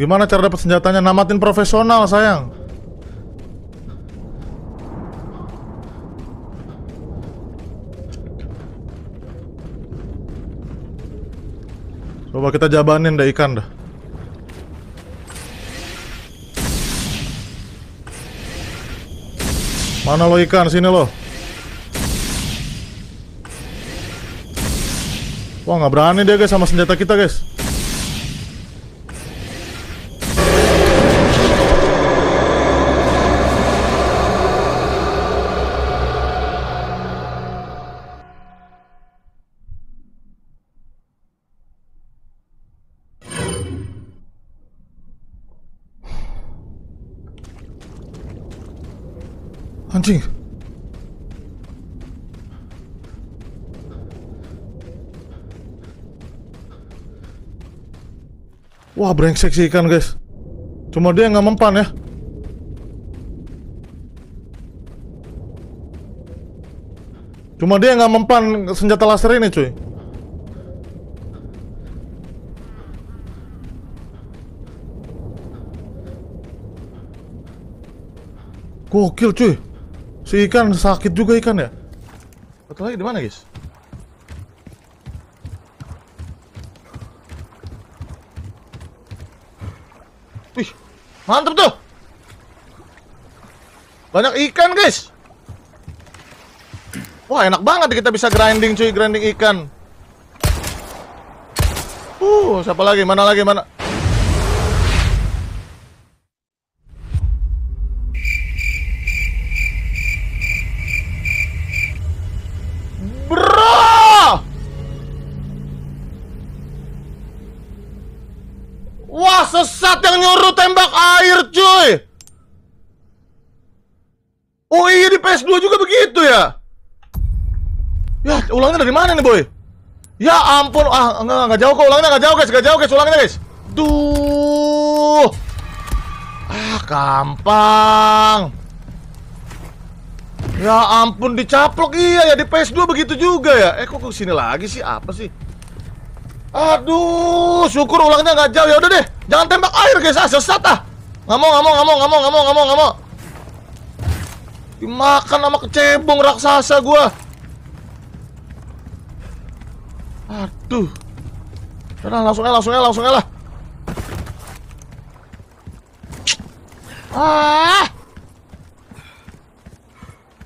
Gimana cara dapat senjatanya? Namatin profesional, sayang. Coba kita jabanin deh ikan dah. Mana lo ikan? Sini lo. Wah, nggak berani dia guys sama senjata kita guys. anjing Wah brengsek sih ikan guys Cuma dia nggak mempan ya Cuma dia nggak mempan senjata laser ini cuy Gokil cuy Si ikan sakit juga ikan ya. Satu lagi di mana, guys? Wih, mantep tuh. Banyak ikan, guys. Wah, enak banget kita bisa grinding cuy, grinding ikan. Uh, siapa lagi? Mana lagi? Mana? Wah, sesat yang nyuruh tembak air, cuy. Oh iya di PS2 juga begitu ya. Ya, ulangnya dari mana nih, Boy? Ya ampun, ah enggak enggak jauh kok ulangnya enggak jauh, guys. Enggak jauh, guys. Ulangnya, guys. Duh. Ah, gampang. Ya ampun dicaplok iya ya di PS2 begitu juga ya. Eh kok ke sini lagi sih? Apa sih? Aduh, syukur ulangnya nggak jauh. Ya udah deh, jangan tembak air guys, ah sesat ah. Nggak mau, nggak mau, nggak mau, nggak Dimakan sama kecebong raksasa gua. Aduh. Ya udah langsung aja, langsung aja, langsung aja lah. Ah.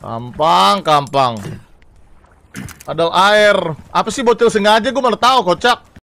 Gampang, gampang. ada air. Apa sih botol sengaja gue mana tahu kocak.